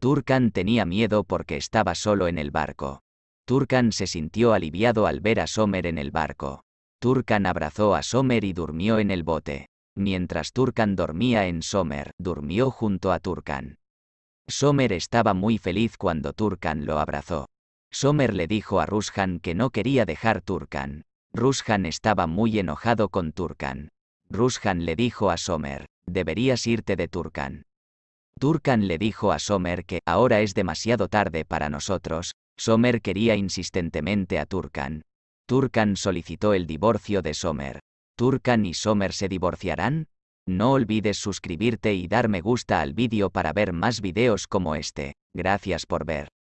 Turkan tenía miedo porque estaba solo en el barco. Turkan se sintió aliviado al ver a Somer en el barco. Turkan abrazó a Somer y durmió en el bote. Mientras Turkan dormía en Somer, durmió junto a Turkan. Somer estaba muy feliz cuando Turkan lo abrazó. Somer le dijo a Rushan que no quería dejar Turkan. Rushan estaba muy enojado con Turkan. Rushan le dijo a Somer, deberías irte de Turkan. Turkan le dijo a Somer que ahora es demasiado tarde para nosotros, Somer quería insistentemente a Turkan. Turkan solicitó el divorcio de Somer. ¿Turkan y Somer se divorciarán? No olvides suscribirte y dar me gusta al vídeo para ver más videos como este. Gracias por ver.